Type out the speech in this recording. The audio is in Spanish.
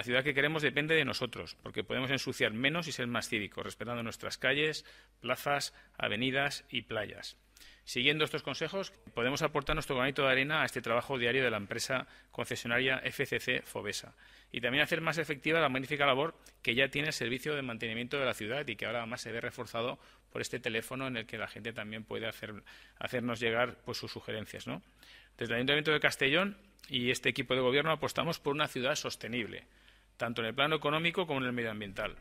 La ciudad que queremos depende de nosotros, porque podemos ensuciar menos y ser más cívicos, respetando nuestras calles, plazas, avenidas y playas. Siguiendo estos consejos, podemos aportar nuestro granito de arena a este trabajo diario de la empresa concesionaria FCC Fobesa y también hacer más efectiva la magnífica labor que ya tiene el servicio de mantenimiento de la ciudad y que ahora además se ve reforzado por este teléfono en el que la gente también puede hacernos llegar pues, sus sugerencias. Desde el Ayuntamiento de Castellón y este equipo de gobierno apostamos por una ciudad sostenible, tanto en el plano económico como en el medioambiental.